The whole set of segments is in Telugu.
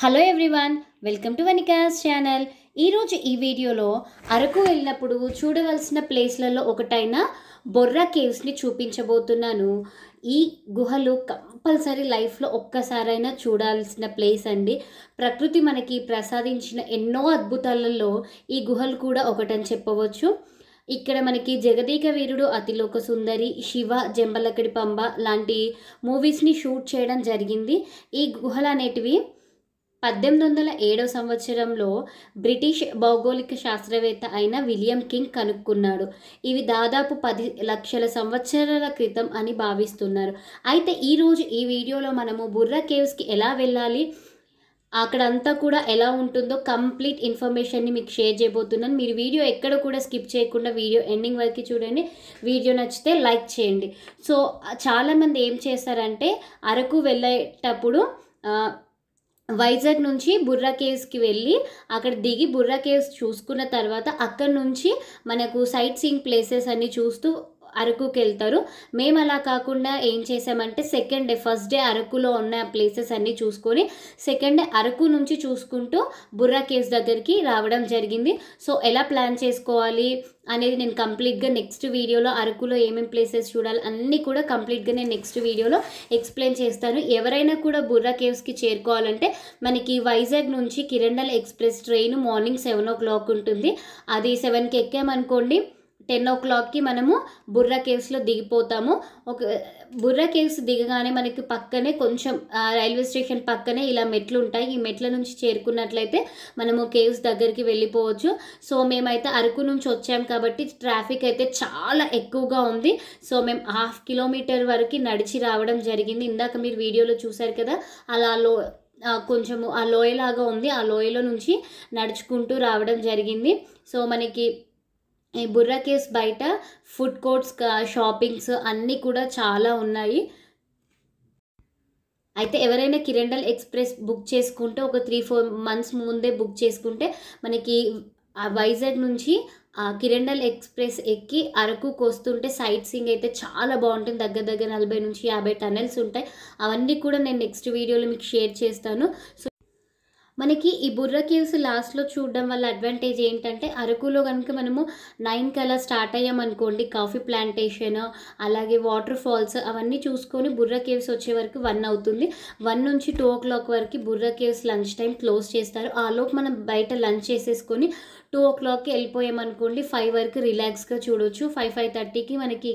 హలో ఎవ్రీవన్ వెల్కమ్ టు వనికాస్ ఛానల్ ఈరోజు ఈ వీడియోలో అరకు వెళ్ళినప్పుడు చూడవలసిన ప్లేస్లలో ఒకటైన బొర్రా కేవ్స్ని చూపించబోతున్నాను ఈ గుహలు కంపల్సరీ లైఫ్లో ఒక్కసారైనా చూడాల్సిన ప్లేస్ అండి ప్రకృతి మనకి ప్రసాదించిన ఎన్నో అద్భుతాలలో ఈ గుహలు కూడా ఒకటని చెప్పవచ్చు ఇక్కడ మనకి జగదీక వీరుడు అతిలోక సుందరి శివ జంబలకడి పంబ లాంటి మూవీస్ని షూట్ చేయడం జరిగింది ఈ గుహలు అనేటివి పద్దెనిమిది వందల ఏడో సంవత్సరంలో బ్రిటిష్ భౌగోళిక శాస్త్రవేత్త అయిన విలియం కింగ్ కనుక్కున్నాడు ఇవి దాదాపు పది లక్షల సంవత్సరాల క్రితం అని భావిస్తున్నారు అయితే ఈరోజు ఈ వీడియోలో మనము బుర్రా కేవ్స్కి ఎలా వెళ్ళాలి అక్కడంతా కూడా ఎలా ఉంటుందో కంప్లీట్ ఇన్ఫర్మేషన్ని మీకు షేర్ చేయబోతున్నాను మీరు వీడియో ఎక్కడ కూడా స్కిప్ చేయకుండా వీడియో ఎండింగ్ వరకు చూడండి వీడియో నచ్చితే లైక్ చేయండి సో చాలామంది ఏం చేస్తారంటే అరకు వెళ్ళేటప్పుడు వైజాగ్ నుంచి బుర్రా కేవ్స్కి వెళ్ళి అక్కడ దిగి బుర్రా కేవ్స్ చూసుకున్న తర్వాత అక్కడ నుంచి మనకు సైట్ సీయింగ్ ప్లేసెస్ అన్నీ చూస్తూ అరకుకి వెళ్తారు మేము అలా కాకుండా ఏం చేసామంటే సెకండ్ డే ఫస్ట్ డే అరకులో ఉన్న ప్లేసెస్ అన్నీ చూసుకొని సెకండ్ డే అరకు నుంచి చూసుకుంటూ బుర్రా కేవ్స్ దగ్గరికి రావడం జరిగింది సో ఎలా ప్లాన్ చేసుకోవాలి అనేది నేను కంప్లీట్గా నెక్స్ట్ వీడియోలో అరకులో ఏమేమి ప్లేసెస్ చూడాలి అన్నీ కూడా కంప్లీట్గా నేను నెక్స్ట్ వీడియోలో ఎక్స్ప్లెయిన్ చేస్తాను ఎవరైనా కూడా బుర్రా కేవ్స్కి చేరుకోవాలంటే మనకి వైజాగ్ నుంచి Kirandul express train morning seven o'clock ఉంటుంది అది సెవెన్కి ఎక్కామనుకోండి టెన్ ఓ క్లాక్కి మనము బుర్రా కేవ్స్లో దిగిపోతాము ఒక బుర్రా కేవ్స్ దిగగానే మనకి పక్కనే కొంచెం రైల్వే స్టేషన్ పక్కనే ఇలా మెట్లు ఉంటాయి ఈ మెట్ల నుంచి చేరుకున్నట్లయితే మనము కేవ్స్ దగ్గరికి వెళ్ళిపోవచ్చు సో మేమైతే అరకు నుంచి వచ్చాం కాబట్టి ట్రాఫిక్ అయితే చాలా ఎక్కువగా ఉంది సో మేము హాఫ్ కిలోమీటర్ వరకు నడిచి రావడం జరిగింది ఇందాక మీరు వీడియోలో చూశారు కదా అలా లో కొంచెము ఆ లోయలాగా ఉంది ఆ లోయలో నుంచి నడుచుకుంటూ రావడం జరిగింది సో మనకి ఈ బుర్రా కేవ్స్ బయట ఫుడ్ కోర్ట్స్ షాపింగ్స్ అన్నీ కూడా చాలా ఉన్నాయి అయితే ఎవరైనా కిరెండల్ ఎక్స్ప్రెస్ బుక్ చేసుకుంటే ఒక త్రీ ఫోర్ మంత్స్ ముందే బుక్ చేసుకుంటే మనకి వైజాగ్ నుంచి కిరెండల్ ఎక్స్ప్రెస్ ఎక్కి అరకుకు వస్తుంటే సైట్ సీయింగ్ అయితే చాలా బాగుంటుంది దగ్గర దగ్గర నలభై నుంచి యాభై టనల్స్ ఉంటాయి అవన్నీ కూడా నేను నెక్స్ట్ వీడియోలో మీకు షేర్ చేస్తాను సో మనకి ఈ బుర్ర కేవ్స్ లాస్ట్లో చూడడం వల్ల అడ్వాంటేజ్ ఏంటంటే అరకులో కనుక మనము నైన్కి అలా స్టార్ట్ అయ్యామనుకోండి కాఫీ ప్లాంటేషన్ అలాగే వాటర్ ఫాల్స్ అవన్నీ చూసుకొని బుర్ర కేవ్స్ వచ్చే వరకు వన్ అవుతుంది వన్ నుంచి టూ ఓ క్లాక్ వరకు బుర్ర కేవ్స్ లంచ్ టైం క్లోజ్ చేస్తారు ఆలోపు మనం బయట లంచ్ చేసేసుకొని టూ ఓ క్లాక్కి వెళ్ళిపోయామనుకోండి ఫైవ్ వరకు రిలాక్స్గా చూడవచ్చు ఫైవ్ ఫైవ్ థర్టీకి మనకి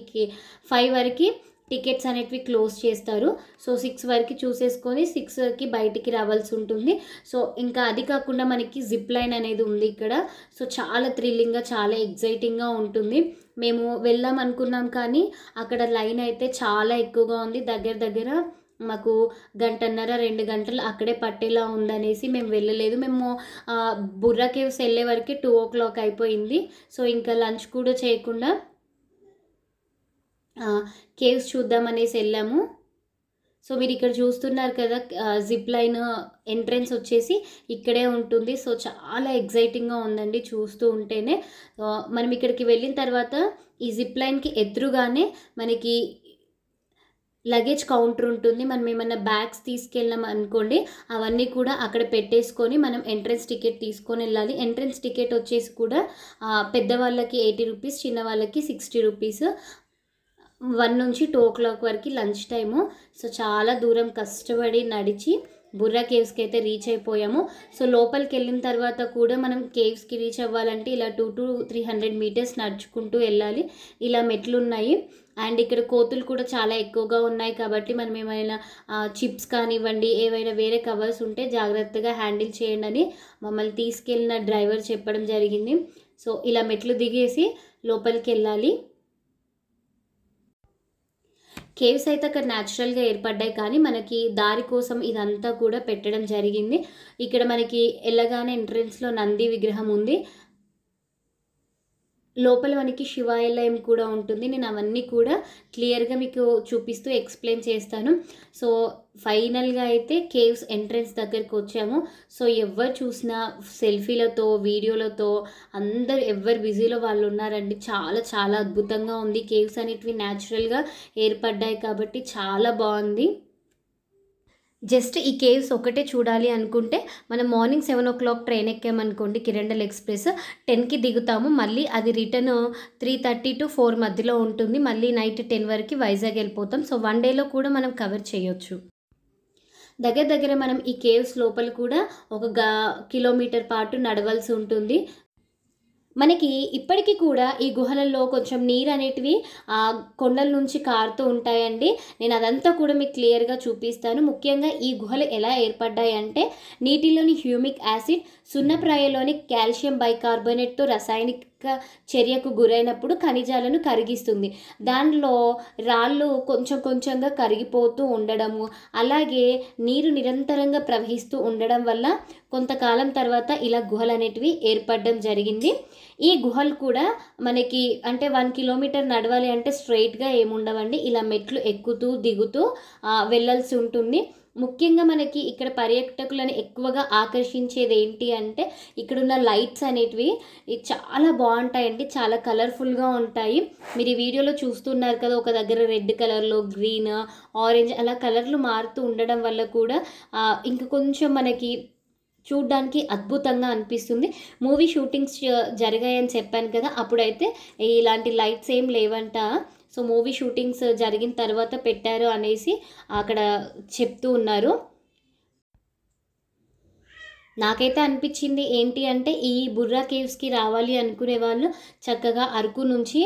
ఫైవ్ వరకు టికెట్స్ అనేటివి క్లోజ్ చేస్తారు సో సిక్స్ వరకు చూసేసుకొని సిక్స్కి బయటికి రావాల్సి ఉంటుంది సో ఇంకా అది కాకుండా మనకి జిప్ లైన్ అనేది ఉంది ఇక్కడ సో చాలా థ్రిల్లింగ్గా చాలా ఎగ్జైటింగ్గా ఉంటుంది మేము వెళ్దాం అనుకున్నాం కానీ అక్కడ లైన్ అయితే చాలా ఎక్కువగా ఉంది దగ్గర దగ్గర మాకు గంటన్నర రెండు గంటలు అక్కడే పట్టేలా ఉందనేసి మేము వెళ్ళలేదు మేము బుర్రా కేవ్స్ వెళ్ళే వరకు టూ ఓ క్లాక్ అయిపోయింది సో ఇంకా లంచ్ కూడా చేయకుండా కేవ్స్ చూద్దామనేసి వెళ్ళాము సో మీరు ఇక్కడ చూస్తున్నారు కదా జిప్ లైన్ ఎంట్రెన్స్ వచ్చేసి ఇక్కడే ఉంటుంది సో చాలా ఎగ్జైటింగ్గా ఉందండి చూస్తూ ఉంటేనే మనం ఇక్కడికి వెళ్ళిన తర్వాత ఈ జిప్ లైన్కి ఎదురుగానే మనకి లగేజ్ కౌంటర్ ఉంటుంది మనం ఏమైనా బ్యాగ్స్ తీసుకెళ్ళాం అనుకోండి అవన్నీ కూడా అక్కడ పెట్టేసుకొని మనం ఎంట్రెన్స్ టికెట్ తీసుకొని వెళ్ళాలి ఎంట్రెన్స్ టికెట్ వచ్చేసి కూడా పెద్దవాళ్ళకి ఎయిటీ రూపీస్ చిన్నవాళ్ళకి సిక్స్టీ రూపీస్ వన్ నుంచి టూ ఓ క్లాక్ వరకు లంచ్ టైము సో చాలా దూరం కష్టపడి నడిచి బుర్రా కేవ్స్కి అయితే రీచ్ అయిపోయాము సో లోపలికి వెళ్ళిన తర్వాత కూడా మనం కేవ్స్కి రీచ్ అవ్వాలంటే ఇలా two to three hundred metres నడుచుకుంటూ వెళ్ళాలి ఇలా మెట్లు ఉన్నాయి అండ్ ఇక్కడ కోతులు కూడా చాలా ఎక్కువగా ఉన్నాయి కాబట్టి మనం ఏమైనా చిప్స్ కానివ్వండి ఏవైనా వేరే కవర్స్ ఉంటే జాగ్రత్తగా హ్యాండిల్ చేయండి అని మమ్మల్ని తీసుకెళ్ళిన డ్రైవర్ చెప్పడం జరిగింది సో ఇలా మెట్లు దిగేసి లోపలికి వెళ్ళాలి కేవ్స్ అయితే అక్కడ న్యాచురల్గా ఏర్పడ్డాయి కానీ మనకి దారి కోసం ఇదంతా కూడా పెట్టడం జరిగింది ఇక్కడ మనకి వెళ్ళగానే ఎంట్రెన్స్లో నంది విగ్రహం ఉంది లోపల మనకి శివాలయం కూడా ఉంటుంది నేను అవన్నీ కూడా క్లియర్గా మీకు చూపిస్తూ ఎక్స్ప్లెయిన్ చేస్తాను సో ఫైనల్గా అయితే కేవ్స్ ఎంట్రన్స్ దగ్గరికి వచ్చాము సో ఎవరు చూసినా సెల్ఫీలతో వీడియోలతో అందరు ఎవరు బిజీలో వాళ్ళు ఉన్నారండి చాలా చాలా అద్భుతంగా ఉంది కేవ్స్ అనేటివి న్యాచురల్గా ఏర్పడ్డాయి కాబట్టి చాలా బాగుంది జస్ట్ ఈ కేవ్స్ ఒకటే చూడాలి అనుకుంటే మనం morning seven o'clock train ఎక్కామనుకోండి కిరణల్ ఎక్స్ప్రెస్ టెన్కి దిగుతాము మళ్ళీ అది return three thirty to four మధ్యలో ఉంటుంది మళ్ళీ నైట్ టెన్ వరకు వైజాగ్ వెళ్ళిపోతాం సో వన్ డేలో కూడా మనం కవర్ చేయొచ్చు దగ్గర దగ్గర మనం ఈ కేవ్స్ లోపల కూడా ఒక గా కిలోమీటర్ పాటు నడవలసి ఉంటుంది మనకి ఇప్పటికీ కూడా ఈ గుహలలో కొంచెం నీరు అనేటివి ఆ కొండల నుంచి కారుతూ ఉంటాయండి నేను అదంతా కూడా మీకు క్లియర్గా చూపిస్తాను ముఖ్యంగా ఈ గుహలు ఎలా ఏర్పడ్డాయి అంటే నీటిలోని హ్యూమిక్ యాసిడ్ సున్నప్రాయలోని కాల్షియం బైకార్బోనేట్తో రసాయనిక చర్యకు గురైనప్పుడు ఖనిజాలను కరిగిస్తుంది దానిలో రాళ్ళు కొంచెం కొంచెంగా కరిగిపోతూ ఉండడము అలాగే నీరు నిరంతరంగా ప్రవహిస్తూ ఉండడం వల్ల కొంతకాలం తర్వాత ఇలా గుహలు అనేటివి ఏర్పడడం జరిగింది ఈ గుహలు కూడా మనకి అంటే వన్ కిలోమీటర్ నడవాలి అంటే స్ట్రైట్గా ఏముండవండి ఇలా మెట్లు ఎక్కుతూ దిగుతూ వెళ్ళాల్సి ఉంటుంది ముఖ్యంగా మనకి ఇక్కడ పర్యాటకులను ఎక్కువగా ఆకర్షించేది ఏంటి అంటే ఇక్కడున్న లైట్స్ అనేటివి చాలా బాగుంటాయండి చాలా కలర్ఫుల్గా ఉంటాయి మీరు ఈ వీడియోలో చూస్తున్నారు కదా ఒక దగ్గర రెడ్ కలర్లో గ్రీన్ ఆరెంజ్ అలా కలర్లు మారుతూ ఉండడం వల్ల కూడా ఇంకా కొంచెం మనకి చూడ్డానికి అద్భుతంగా అనిపిస్తుంది మూవీ షూటింగ్స్ జరిగాయని చెప్పాను కదా అప్పుడైతే ఇలాంటి లైట్స్ ఏం లేవంట సో మూవీ షూటింగ్స్ జరిగిన తర్వాత పెట్టారు అనేసి అక్కడ చెప్తూ ఉన్నారు నాకైతే అనిపించింది ఏంటి అంటే ఈ బుర్రా కేవ్స్కి రావాలి అనుకునే వాళ్ళు చక్కగా అరకు నుంచి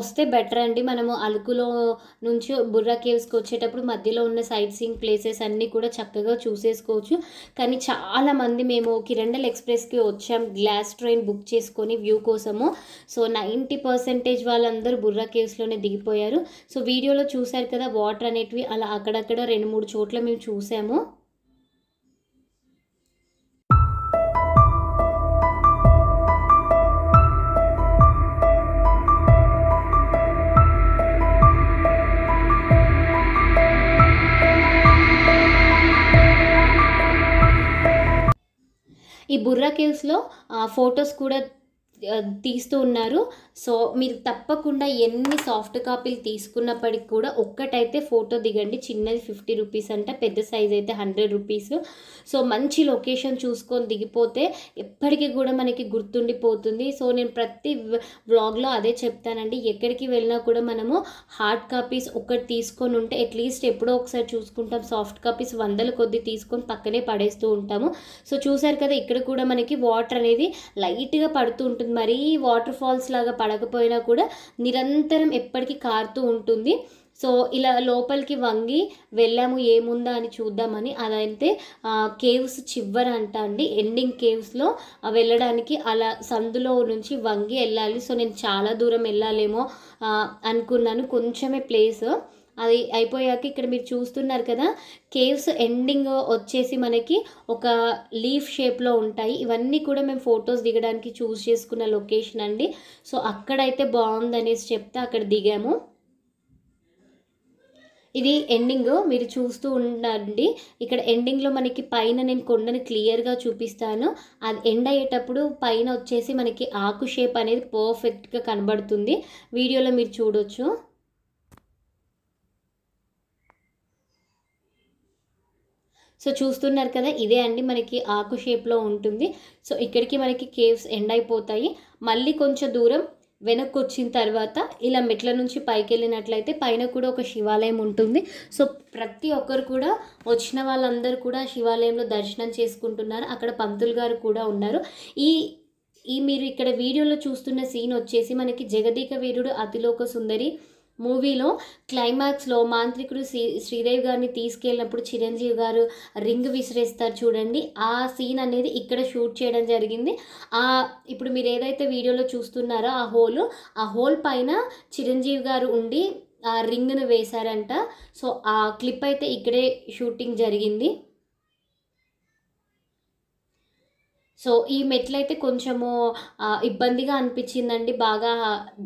వస్తే బెటర్ అండి మనము అరకులో నుంచి బుర్రా కేవ్స్కి వచ్చేటప్పుడు మధ్యలో ఉన్న సైట్ సీయింగ్ ప్లేసెస్ అన్నీ కూడా చక్కగా చూసేసుకోవచ్చు కానీ చాలామంది మేము కిరండల్ ఎక్స్ప్రెస్కి వచ్చాం గ్లాస్ ట్రైన్ బుక్ చేసుకొని వ్యూ కోసము సో నైంటీ పర్సెంటేజ్ వాళ్ళందరూ బుర్రా కేవ్స్లోనే దిగిపోయారు సో వీడియోలో చూశారు కదా వాటర్ అనేటివి అలా అక్కడక్కడ రెండు మూడు చోట్ల మేము చూసాము ఈ బుర్రా కేవ్స్లో ఫొటోస్ కూడా తీస్తూ ఉన్నారు సో మీరు తప్పకుండా ఎన్ని సాఫ్ట్ కాపీలు తీసుకున్నప్పటికి కూడా ఒక్కటైతే ఫోటో దిగండి చిన్నది ఫిఫ్టీ రూపీస్ అంట పెద్ద సైజ్ అయితే హండ్రెడ్ రూపీస్ సో మంచి లొకేషన్ చూసుకొని దిగిపోతే ఎప్పటికీ కూడా మనకి గుర్తుండిపోతుంది సో నేను ప్రతి వ్లాగ్లో అదే చెప్తానండి ఎక్కడికి వెళ్ళినా కూడా మనము హార్డ్ కాపీస్ ఒక్కటి తీసుకొని ఉంటే అట్లీస్ట్ ఎప్పుడో ఒకసారి చూసుకుంటాం సాఫ్ట్ కాపీస్ వందల కొద్ది తీసుకొని పక్కనే పడేస్తూ ఉంటాము సో చూసారు కదా ఇక్కడ కూడా మనకి వాటర్ అనేది లైట్గా పడుతూ ఉంటుంది మరీ వాటర్ ఫాల్స్ లాగా పడకపోయినా కూడా నిరంతరం ఎప్పటికీ కారుతూ ఉంటుంది సో ఇలా లోపలికి వంగి వెళ్ళాము ఏముందా అని చూద్దామని అదైతే కేవ్స్ చివర అంట అండి ఎండింగ్ కేవ్స్లో వెళ్ళడానికి అలా సందులో నుంచి వంగి వెళ్ళాలి సో నేను చాలా దూరం వెళ్ళాలేమో అనుకున్నాను కొంచెమే ప్లేస్ అది అయిపోయాక ఇక్కడ మీరు చూస్తున్నారు కదా కేవ్స్ ఎండింగ్ వచ్చేసి మనకి ఒక లీఫ్ షేప్లో ఉంటాయి ఇవన్నీ కూడా మేము ఫొటోస్ దిగడానికి చూస్ చేసుకున్న లొకేషన్ అండి సో అక్కడైతే బాగుందనేసి చెప్తే అక్కడ దిగాము ఇది ఎండింగ్ మీరు చూస్తూ ఉండండి ఇక్కడ ఎండింగ్లో మనకి పైన నేను కొండను క్లియర్గా చూపిస్తాను అది ఎండ్ అయ్యేటప్పుడు పైన వచ్చేసి మనకి ఆకు షేప్ అనేది పర్ఫెక్ట్గా కనబడుతుంది వీడియోలో మీరు చూడొచ్చు సో చూస్తున్నారు కదా ఇదే అండి మనకి ఆకు షేప్లో ఉంటుంది సో ఇక్కడికి మనకి కేవ్స్ ఎండ్ అయిపోతాయి మళ్ళీ కొంచెం దూరం వెనక్కి వచ్చిన తర్వాత ఇలా మెట్ల నుంచి పైకి వెళ్ళినట్లయితే పైన కూడా ఒక శివాలయం ఉంటుంది సో ప్రతి ఒక్కరు కూడా వచ్చిన వాళ్ళందరూ కూడా శివాలయంలో దర్శనం చేసుకుంటున్నారు అక్కడ పంతులు గారు కూడా ఉన్నారు ఈ ఈ మీరు ఇక్కడ వీడియోలో చూస్తున్న సీన్ వచ్చేసి మనకి జగదీక వీరుడు అతిలోక సుందరి మూవీలో క్లైమాక్స్లో మాంత్రికుడు శ్రీ శ్రీదేవి గారిని తీసుకెళ్ళినప్పుడు చిరంజీవి గారు రింగ్ విసిరేస్తారు చూడండి ఆ సీన్ అనేది ఇక్కడ షూట్ చేయడం జరిగింది ఆ ఇప్పుడు మీరు ఏదైతే వీడియోలో చూస్తున్నారో ఆ హోల్ ఆ హోల్ పైన చిరంజీవి గారు ఉండి ఆ రింగ్ను వేశారంట సో ఆ క్లిప్ అయితే ఇక్కడే షూటింగ్ జరిగింది సో ఈ మెట్లు అయితే కొంచెము ఇబ్బందిగా అనిపించిందండి బాగా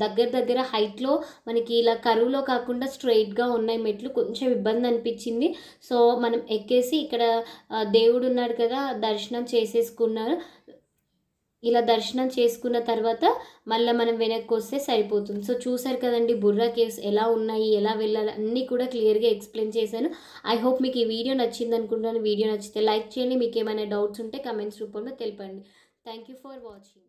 దగ్గర దగ్గర హైట్లో మనకి ఇలా కరువులో కాకుండా స్ట్రైట్గా ఉన్నాయి మెట్లు కొంచెం ఇబ్బంది అనిపించింది సో మనం ఎక్కేసి ఇక్కడ దేవుడు ఉన్నాడు కదా దర్శనం చేసేసుకున్నారు ఇలా దర్శనం చేసుకున్న తర్వాత మళ్ళీ మనం వెనక్కి వస్తే సరిపోతుంది సో చూసారు కదండి బుర్రా కేవ్స్ ఎలా ఉన్నాయి ఎలా వెళ్ళాలి అన్నీ కూడా క్లియర్గా ఎక్స్ప్లెయిన్ చేశాను ఐ హోప్ మీకు ఈ వీడియో నచ్చింది అనుకుంటున్నాను వీడియో నచ్చితే లైక్ చేయండి మీకు ఏమైనా డౌట్స్ ఉంటే కమెంట్స్ రూపంలో తెలిపండి థ్యాంక్ యూ ఫర్ వాచింగ్